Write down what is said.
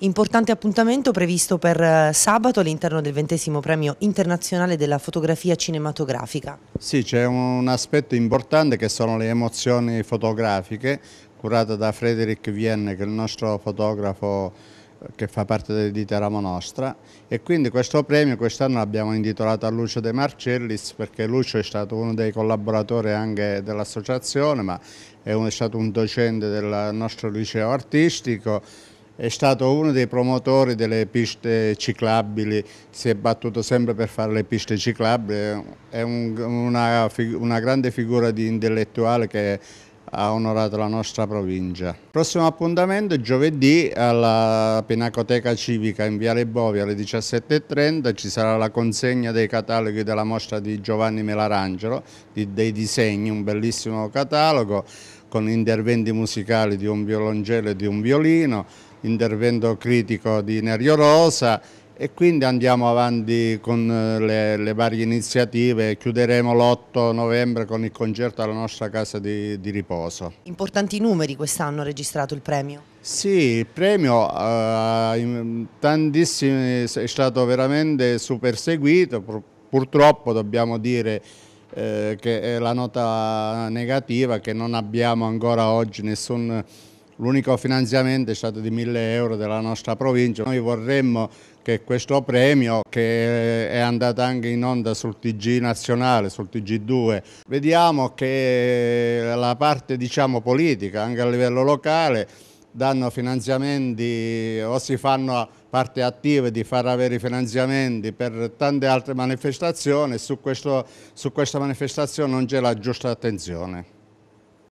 Importante appuntamento previsto per eh, sabato all'interno del ventesimo premio internazionale della fotografia cinematografica. Sì, c'è un aspetto importante che sono le emozioni fotografiche curate da Frederick Vienne che è il nostro fotografo eh, che fa parte dell'edita Ramo Nostra e quindi questo premio quest'anno l'abbiamo intitolato a Lucio De Marcellis perché Lucio è stato uno dei collaboratori anche dell'associazione ma è, un, è stato un docente del nostro liceo artistico è stato uno dei promotori delle piste ciclabili, si è battuto sempre per fare le piste ciclabili, è un, una, una grande figura di intellettuale che ha onorato la nostra provincia. Prossimo appuntamento è giovedì alla Pinacoteca Civica in Viale Bovi alle 17.30 ci sarà la consegna dei cataloghi della mostra di Giovanni Melarangelo, di, dei disegni, un bellissimo catalogo con interventi musicali di un violoncello e di un violino, intervento critico di Nerio Rosa e quindi andiamo avanti con eh, le, le varie iniziative, chiuderemo l'8 novembre con il concerto alla nostra casa di, di riposo. Importanti numeri quest'anno ha registrato il premio? Sì, il premio eh, è stato veramente super seguito, purtroppo dobbiamo dire eh, che è la nota negativa che non abbiamo ancora oggi nessun L'unico finanziamento è stato di 1000 euro della nostra provincia. Noi vorremmo che questo premio, che è andato anche in onda sul TG nazionale, sul TG2, vediamo che la parte diciamo, politica, anche a livello locale, danno finanziamenti o si fanno parte attive di far avere i finanziamenti per tante altre manifestazioni, su, su questa manifestazione non c'è la giusta attenzione.